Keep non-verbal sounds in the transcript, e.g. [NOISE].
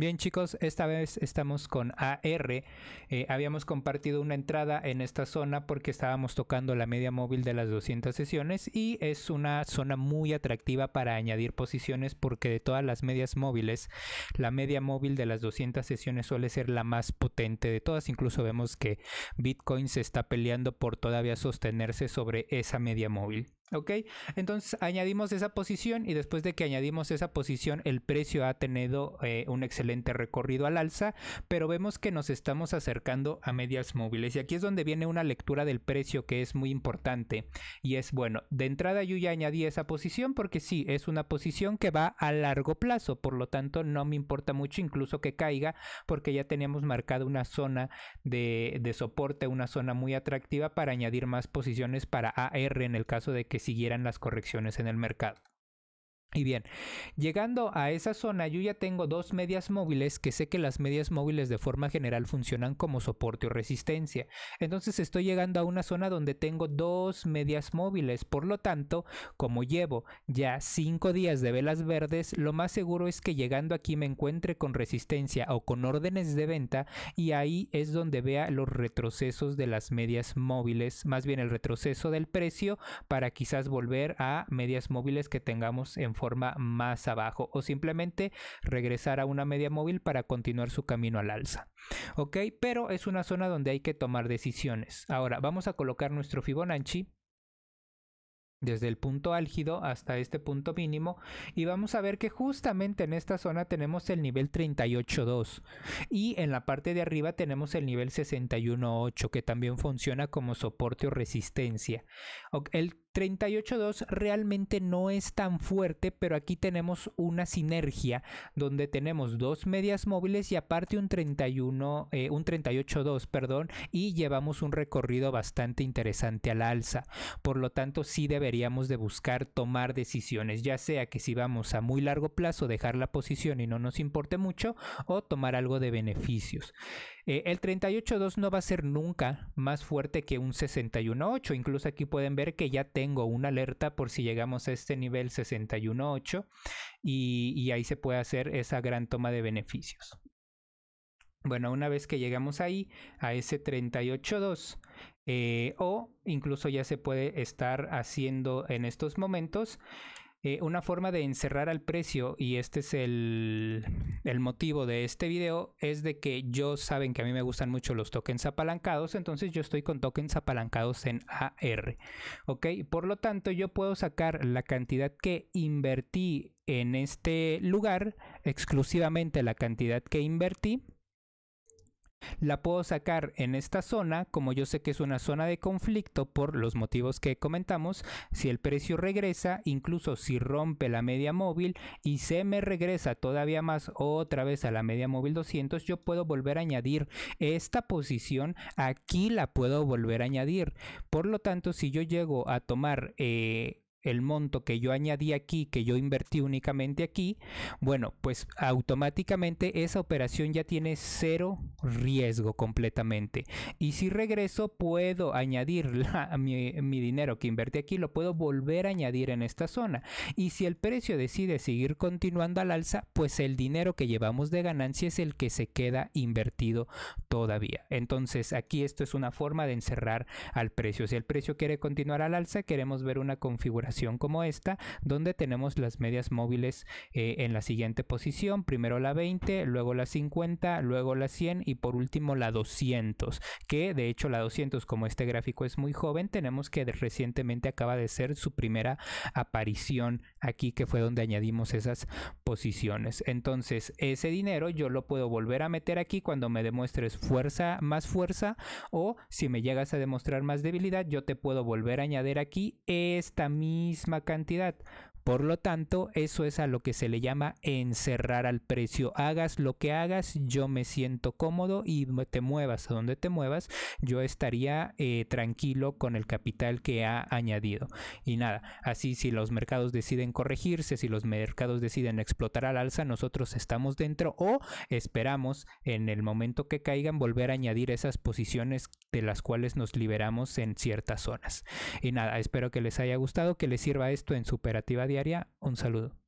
Bien chicos, esta vez estamos con AR. Eh, habíamos compartido una entrada en esta zona porque estábamos tocando la media móvil de las 200 sesiones y es una zona muy atractiva para añadir posiciones porque de todas las medias móviles, la media móvil de las 200 sesiones suele ser la más potente de todas. Incluso vemos que Bitcoin se está peleando por todavía sostenerse sobre esa media móvil. ¿Ok? Entonces añadimos esa posición y después de que añadimos esa posición el precio ha tenido eh, un excelente recorrido al alza, pero vemos que nos estamos acercando a medias móviles y aquí es donde viene una lectura del precio que es muy importante y es bueno, de entrada yo ya añadí esa posición porque sí, es una posición que va a largo plazo, por lo tanto no me importa mucho incluso que caiga porque ya teníamos marcada una zona de, de soporte, una zona muy atractiva para añadir más posiciones para AR en el caso de que siguieran las correcciones en el mercado. Y bien, llegando a esa zona yo ya tengo dos medias móviles que sé que las medias móviles de forma general funcionan como soporte o resistencia. Entonces estoy llegando a una zona donde tengo dos medias móviles. Por lo tanto, como llevo ya cinco días de velas verdes, lo más seguro es que llegando aquí me encuentre con resistencia o con órdenes de venta y ahí es donde vea los retrocesos de las medias móviles, más bien el retroceso del precio para quizás volver a medias móviles que tengamos en forma más abajo o simplemente regresar a una media móvil para continuar su camino al alza. Ok, pero es una zona donde hay que tomar decisiones. Ahora vamos a colocar nuestro Fibonacci desde el punto álgido hasta este punto mínimo y vamos a ver que justamente en esta zona tenemos el nivel 38.2 y en la parte de arriba tenemos el nivel 61.8 que también funciona como soporte o resistencia. El 38.2 realmente no es tan fuerte, pero aquí tenemos una sinergia donde tenemos dos medias móviles y aparte un 31, eh, un 38.2, perdón, y llevamos un recorrido bastante interesante a la alza. Por lo tanto, sí deberíamos de buscar tomar decisiones, ya sea que si vamos a muy largo plazo dejar la posición y no nos importe mucho o tomar algo de beneficios. Eh, el 38.2 no va a ser nunca más fuerte que un 61.8, incluso aquí pueden ver que ya tenemos tengo una alerta por si llegamos a este nivel 61.8 y, y ahí se puede hacer esa gran toma de beneficios. Bueno, una vez que llegamos ahí, a ese 38.2, eh, o incluso ya se puede estar haciendo en estos momentos, eh, una forma de encerrar al precio, y este es el, motivo de este video, es de que yo saben que a mí me gustan mucho los tokens apalancados, entonces yo estoy con tokens apalancados en AR. ¿Ok? Por lo tanto, yo puedo sacar la cantidad que invertí en este lugar, exclusivamente la cantidad que invertí, la puedo sacar en esta zona, como yo sé que es una zona de conflicto por los motivos que comentamos, si el precio regresa, incluso si rompe la media móvil y se me regresa todavía más otra vez a la media móvil 200, yo puedo volver a añadir esta posición, aquí la puedo volver a añadir. Por lo tanto, si yo llego a tomar... Eh, el monto que yo añadí aquí, que yo invertí únicamente aquí, bueno, pues automáticamente esa operación ya tiene cero riesgo completamente. Y si regreso, puedo añadir [LAUGHS] mi, mi, dinero que invertí aquí, lo puedo volver a añadir en esta zona. Y si el precio decide seguir continuando al alza, pues el dinero que llevamos de ganancia es el que se queda invertido todavía. Entonces aquí esto es una forma de encerrar al precio. Si el precio quiere continuar al alza, queremos ver una configuración como esta, donde tenemos las medias móviles eh, en la siguiente posición, primero la 20, luego la 50, luego la 100 y por último la 200, que de hecho la 200 como este gráfico es muy joven, tenemos que recientemente acaba de ser su primera aparición aquí, que fue donde añadimos esas posiciones. Entonces, ese dinero yo lo puedo volver a meter aquí cuando me demuestres fuerza, más fuerza, o si me llegas a demostrar más debilidad, yo te puedo volver a añadir aquí esta misma misma cantidad. Por lo tanto, eso es a lo que se le llama encerrar al precio. Hagas lo que hagas, yo me siento cómodo y te muevas a donde te muevas, yo estaría eh, tranquilo con el capital que ha añadido. Y nada, así si los mercados deciden corregirse, si los mercados deciden explotar al alza, nosotros estamos dentro o esperamos en el momento que caigan volver a añadir esas posiciones de las cuales nos liberamos en ciertas zonas. Y nada, espero que les haya gustado, que les sirva esto en su diaria. Un saludo.